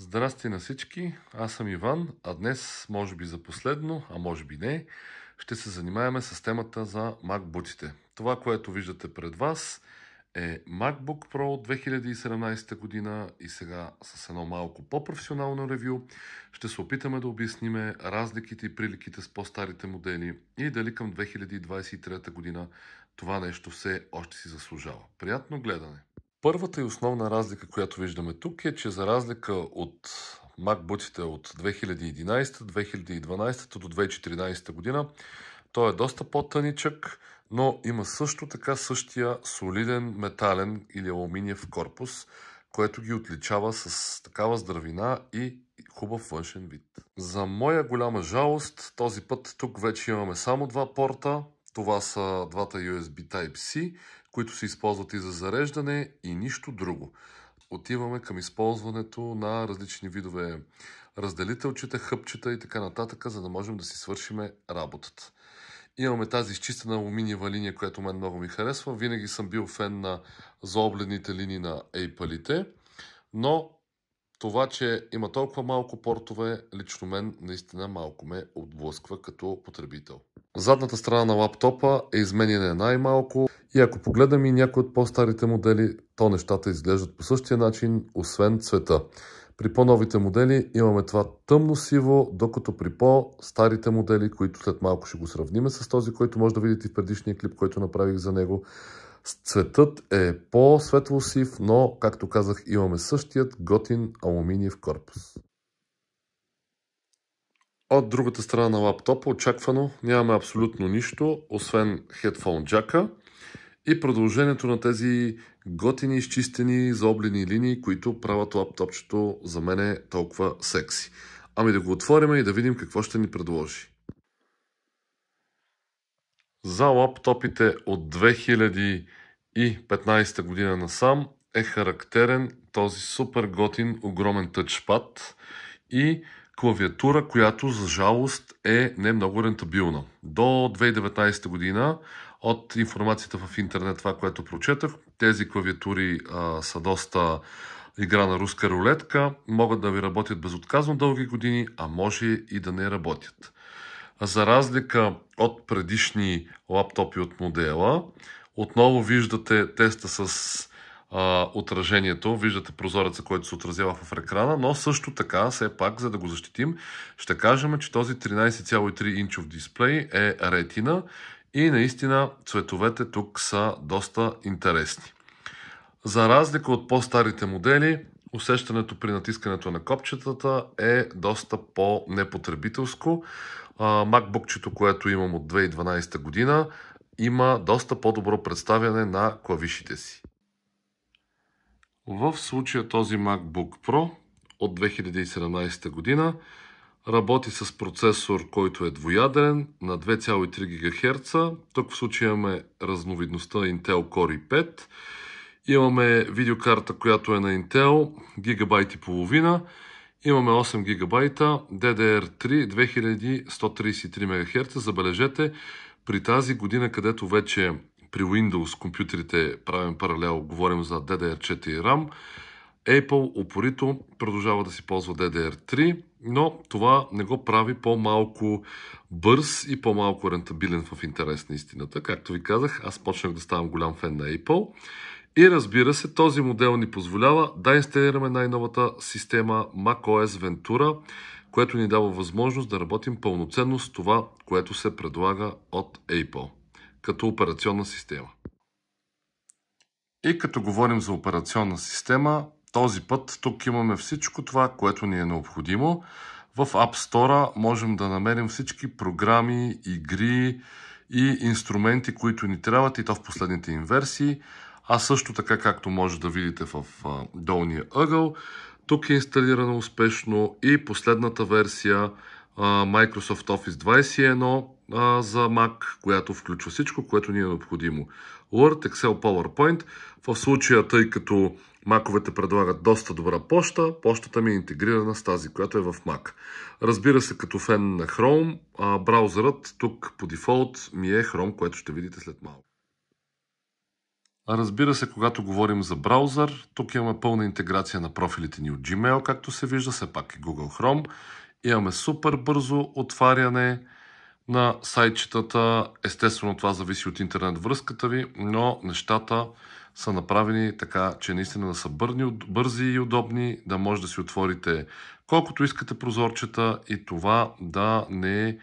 Здрасти на всички, аз съм Иван, а днес, може би за последно, а може би не, ще се занимаваме с темата за MacBook. Това, което виждате пред вас е MacBook Pro 2017 година и сега с едно малко по-професионално ревю ще се опитаме да обясниме разликите и приликите с по-старите модели и дали към 2023 година това нещо все още си заслужава. Приятно гледане! Първата и основна разлика, която виждаме тук е, че за разлика от макбутите от 2011, 2012 до 2014 година, той е доста по-тъничък, но има също така същия солиден метален или алуминиев корпус, което ги отличава с такава здравина и хубав външен вид. За моя голяма жалост, този път тук вече имаме само два порта. Това са двата USB Type-C които се използват и за зареждане и нищо друго. Отиваме към използването на различни видове разделителчета, хъпчета и така нататък, за да можем да си свършиме работата. Имаме тази изчистена алуминиева линия, която мен много ми харесва. Винаги съм бил фен на заобледните линии на Apple-ите, но това, че има толкова малко портове, лично мен наистина малко ме отблъсква като потребител. Задната страна на лаптопа е изменена най-малко и ако погледнем и някои от по-старите модели, то нещата изглеждат по същия начин, освен цвета. При по-новите модели имаме това тъмно-сиво, докато при по-старите модели, които след малко ще го сравним с този, който може да видите в предишния клип, който направих за него, цветът е по-светло-сив, но, както казах, имаме същият готин алуминиев корпус. От другата страна на лаптопа очаквано нямаме абсолютно нищо, освен хедфон джака и продължението на тези готини, изчистени, заоблени линии, които правят лаптопчето за мен е толкова секси. Ами да го отворим и да видим какво ще ни предложи. За лаптопите от 2015 година насам е характерен този супер готин огромен тъчпад и клавиатура, която за жалост е не много рентабилна. До 2019 година от информацията в интернет, това, което прочетах, тези клавиатури а, са доста игра на руска рулетка, могат да ви работят безотказно дълги години, а може и да не работят. За разлика от предишни лаптопи от модела, отново виждате теста с а, отражението. Виждате прозореца, който се отразява в екрана, но също така, все пак, за да го защитим, ще кажем, че този 13,3 инчов дисплей е ретина и наистина цветовете тук са доста интересни. За разлика от по-старите модели, усещането при натискането на копчетата е доста по-непотребителско. MacBook, което имам от 2012 година, има доста по-добро представяне на клавишите си. В случая този MacBook Pro от 2017 година работи с процесор, който е двояден на 2,3 ГГц. Тук в случая имаме разновидността Intel Core i5. Имаме видеокарта, която е на Intel, гигабайт и половина. Имаме 8 гигабайта DDR3 2133 МГц. Забележете, при тази година, където вече при Windows компютрите правим паралел, говорим за DDR4 и RAM. Apple опорито продължава да си ползва DDR3, но това не го прави по-малко бърз и по-малко рентабилен в интерес на истината. Както ви казах, аз почнах да ставам голям фен на Apple. И разбира се, този модел ни позволява да инсталираме най-новата система macOS Ventura, което ни дава възможност да работим пълноценно с това, което се предлага от Apple като операционна система. И като говорим за операционна система, този път тук имаме всичко това, което ни е необходимо. В App Store можем да намерим всички програми, игри и инструменти, които ни трябват и то в последните им версии. А също така, както може да видите в долния ъгъл, тук е инсталирана успешно и последната версия Microsoft Office 21, а, за Mac, която включва всичко, което ни е необходимо. Word, Excel, PowerPoint. В случая, тъй като Маковете предлагат доста добра поща, пощата ми е интегрирана с тази, която е в Mac. Разбира се, като фен на Chrome, а браузърът тук по дефолт ми е Chrome, което ще видите след малко. А разбира се, когато говорим за браузър, тук имаме пълна интеграция на профилите ни от Gmail, както се вижда, все пак и Google Chrome. Имаме супер бързо отваряне, на сайтчетата. Естествено, това зависи от интернет връзката ви, но нещата са направени така, че наистина да са бързи и удобни, да може да си отворите колкото искате прозорчета и това да не е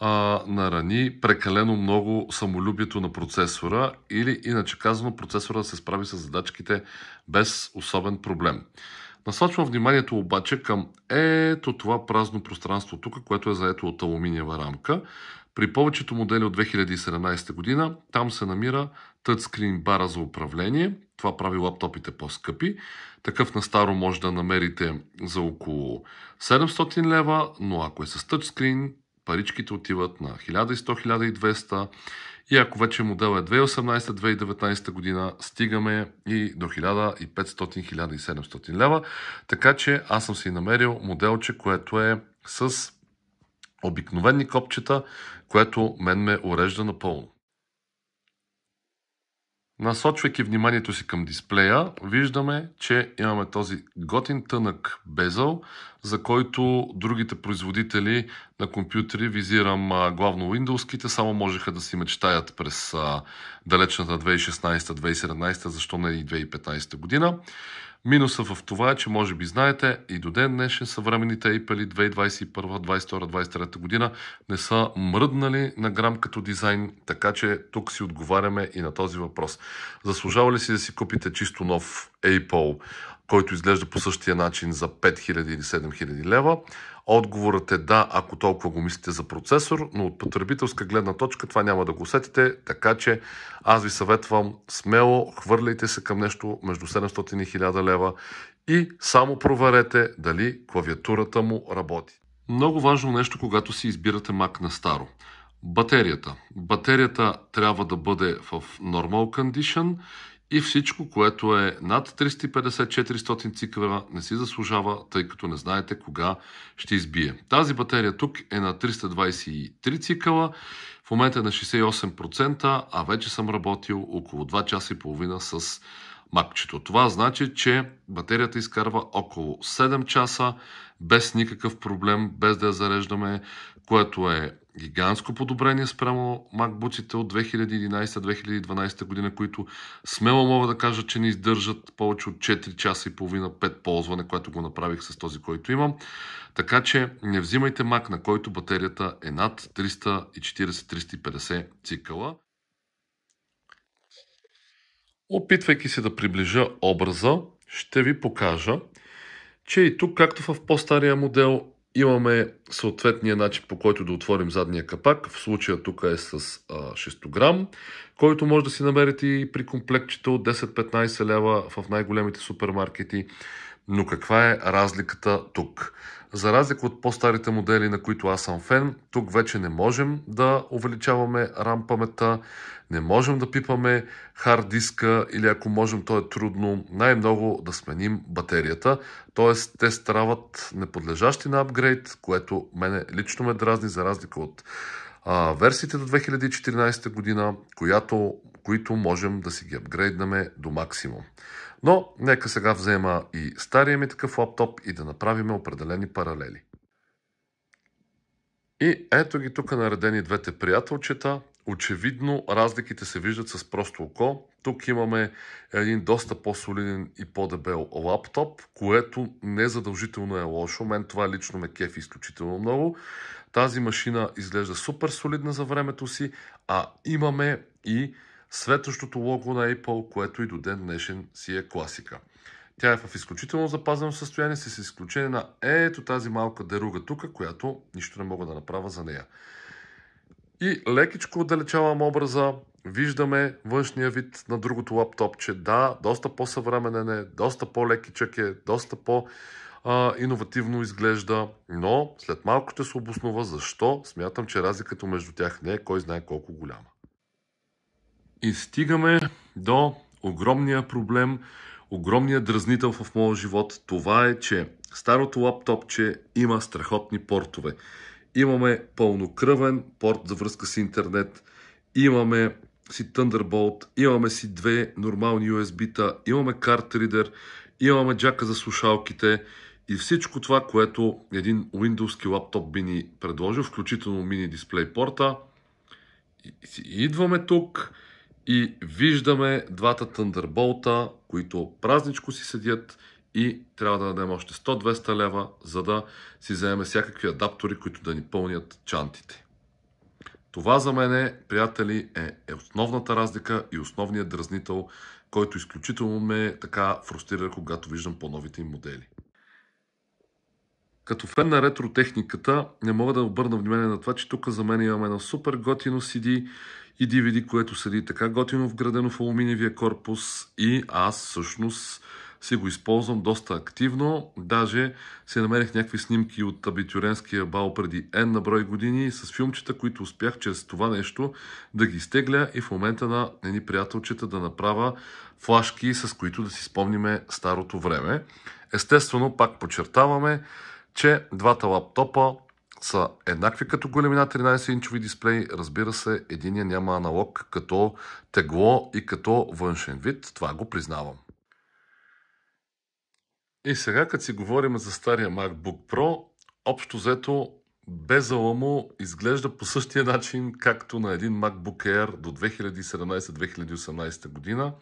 а, нарани прекалено много самолюбието на процесора или иначе казано процесора да се справи с задачките без особен проблем. Насочвам вниманието обаче към ето това празно пространство тук, което е заето от алуминиева рамка. При повечето модели от 2017 година там се намира тътскрин бара за управление. Това прави лаптопите по-скъпи. Такъв на старо може да намерите за около 700 лева, но ако е с тъчскрин, паричките отиват на 1100-1200 и ако вече модел е 2018-2019 година, стигаме и до 1500-1700 лева. Така че аз съм си намерил моделче, което е с обикновени копчета, което мен ме урежда напълно. Насочвайки вниманието си към дисплея, виждаме, че имаме този готин тънък безъл, за който другите производители на компютри, визирам а, главно Windows-ките, само можеха да си мечтаят през а, далечната 2016-2017, защо не и 2015 година. Минусът в това е, че може би знаете и до ден днешен съвременните Apple 2021, 2022, 2023 година не са мръднали на грам като дизайн, така че тук си отговаряме и на този въпрос. Заслужава ли си да си купите чисто нов Apple който изглежда по същия начин за 5000 или 7000 лева. Отговорът е да, ако толкова го мислите за процесор, но от потребителска гледна точка това няма да го усетите, така че аз ви съветвам смело, хвърляйте се към нещо между 700 и 1000 лева и само проверете дали клавиатурата му работи. Много важно нещо, когато си избирате Mac на старо. Батерията. Батерията трябва да бъде в normal condition и всичко, което е над 350-400 цикъра, не си заслужава, тъй като не знаете кога ще избие. Тази батерия тук е на 323 цикъла, в момента е на 68%, а вече съм работил около 2 часа и половина с мапчето. Това значи, че батерията изкарва около 7 часа без никакъв проблем, без да я зареждаме, което е гигантско подобрение спрямо макбуците от 2011-2012 година, които смело мога да кажа, че не издържат повече от 4 часа и половина 5 ползване, което го направих с този, който имам. Така че не взимайте мак, на който батерията е над 340-350 цикъла. Опитвайки се да приближа образа, ще ви покажа, че и тук, както в по-стария модел, имаме съответния начин по който да отворим задния капак. В случая тук е с 600 грам, който може да си намерите и при комплектчета от 10-15 лева в най-големите супермаркети. Но каква е разликата тук? За разлика от по-старите модели, на които аз съм фен, тук вече не можем да увеличаваме RAM памета, не можем да пипаме хард диска или ако можем, то е трудно, най-много да сменим батерията. т.е. те стават неподлежащи на апгрейд, което мене лично ме дразни, за разлика от а, версиите до 2014 година, която, които можем да си ги апгрейднаме до максимум. Но нека сега взема и стария ми такъв лаптоп и да направим определени паралели. И ето ги тук наредени двете приятелчета. Очевидно разликите се виждат с просто око. Тук имаме един доста по-солиден и по-дебел лаптоп, което не задължително е лошо. Мен това лично ме кефи изключително много. Тази машина изглежда супер солидна за времето си, а имаме и светващото лого на Apple, което и до ден днешен си е класика. Тя е в изключително запазено състояние, с изключение на ето тази малка деруга тук, която нищо не мога да направя за нея. И лекичко отдалечавам образа, виждаме външния вид на другото лаптопче. Да, доста по-съвременен е, доста по-лекичък е, доста по- иновативно изглежда, но след малко ще се обоснова защо смятам, че разликата между тях не е кой знае колко голяма. И стигаме до огромния проблем, огромния дразнител в моя живот. Това е, че старото лаптопче има страхотни портове. Имаме пълнокръвен порт за връзка с интернет, имаме си Thunderbolt, имаме си две нормални USB-та, имаме картридер, имаме джака за слушалките и всичко това, което един Windows лаптоп би ни предложил, включително мини дисплей порта. И, идваме тук, и виждаме двата тъндърболта, които празничко си седят и трябва да дадем още 100-200 лева, за да си вземем всякакви адаптори, които да ни пълнят чантите. Това за мен, приятели, е, е, основната разлика и основният дразнител, който изключително ме така фрустрира, когато виждам по-новите им модели. Като фен на ретро техниката, не мога да обърна внимание на това, че тук за мен имаме едно супер готино CD, и DVD, което седи така готино вградено в алуминиевия корпус и аз всъщност си го използвам доста активно. Даже си намерих някакви снимки от абитуренския бал преди N на брой години с филмчета, които успях чрез това нещо да ги изтегля и в момента на едни приятелчета да направя флашки, с които да си спомниме старото време. Естествено, пак подчертаваме, че двата лаптопа са еднакви като големина 13-инчови дисплеи. Разбира се, единия няма аналог като тегло и като външен вид. Това го признавам. И сега, като си говорим за стария MacBook Pro, общо взето безала му изглежда по същия начин, както на един MacBook Air до 2017-2018 година.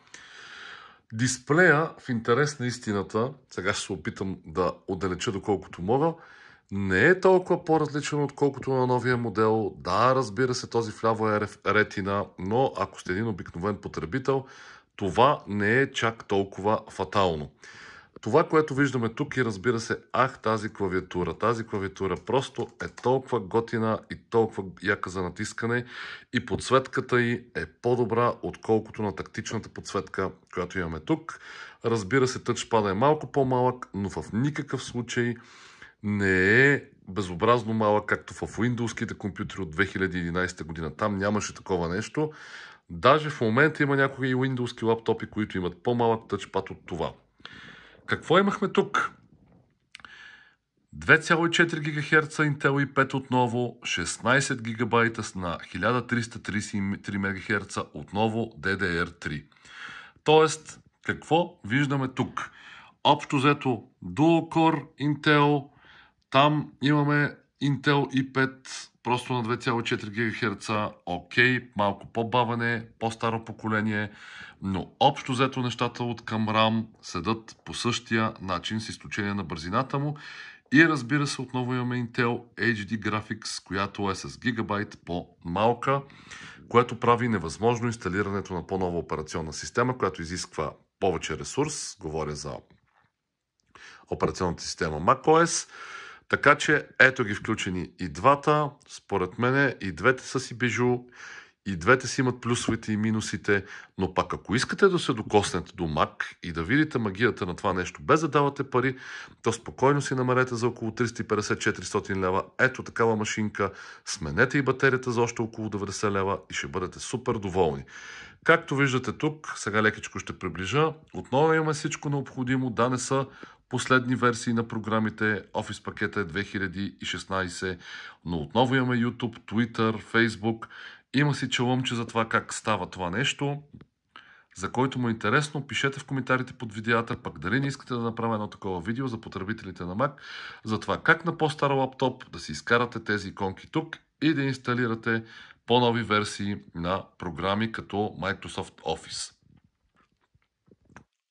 Дисплея, в интерес на истината, сега ще се опитам да отдалеча доколкото мога, не е толкова по-различен, отколкото на новия модел. Да, разбира се, този вляво е ретина, но ако сте един обикновен потребител, това не е чак толкова фатално. Това, което виждаме тук и разбира се, ах, тази клавиатура. Тази клавиатура просто е толкова готина и толкова яка за натискане и подсветката й е по-добра, отколкото на тактичната подсветка, която имаме тук. Разбира се, тъчпада е малко по-малък, но в никакъв случай не е безобразно малък, както в Windows-ките компютри от 2011 година. Там нямаше такова нещо. Даже в момента има някои Windows-ки лаптопи, които имат по-малък тъчпад от това. Какво имахме тук? 2,4 ГГц Intel i5 отново, 16 ГБ на 1333 МГц отново DDR3. Тоест, какво виждаме тук? Общо взето Dual Core Intel там имаме Intel i5 просто на 2,4 ГГц. окей, малко по-бавене, по-старо поколение, но общо взето нещата от към RAM седат по същия начин, с изключение на бързината му. И разбира се, отново имаме Intel HD Graphics, която е с гигабайт по-малка, което прави невъзможно инсталирането на по-нова операционна система, която изисква повече ресурс, говоря за операционната система macOS. Така че ето ги включени и двата. Според мен и двете са си бижу, и двете си имат плюсовете и минусите, но пак ако искате да се докоснете до мак и да видите магията на това нещо без да давате пари, то спокойно си намерете за около 350-400 лева. Ето такава машинка, сменете и батерията за още около 90 лева и ще бъдете супер доволни. Както виждате тук, сега лекичко ще приближа, отново имаме всичко необходимо, да не са последни версии на програмите. Office пакета е 2016, но отново имаме YouTube, Twitter, Facebook. Има си челъмче за това как става това нещо. За който му е интересно, пишете в коментарите под видеята, пък дали не искате да направя едно такова видео за потребителите на Mac, за това как на по-стар лаптоп да си изкарате тези иконки тук и да инсталирате по-нови версии на програми като Microsoft Office.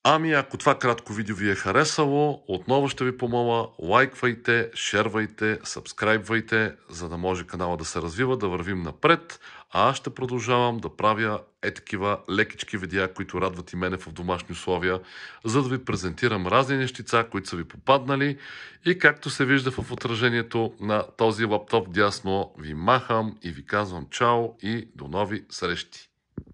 Ами ако това кратко видео ви е харесало, отново ще ви помоля, лайквайте, шервайте, сабскрайбвайте, за да може канала да се развива, да вървим напред, а аз ще продължавам да правя е такива лекички видеа, които радват и мене в домашни условия, за да ви презентирам разни нещица, които са ви попаднали и както се вижда в отражението на този лаптоп дясно, ви махам и ви казвам чао и до нови срещи!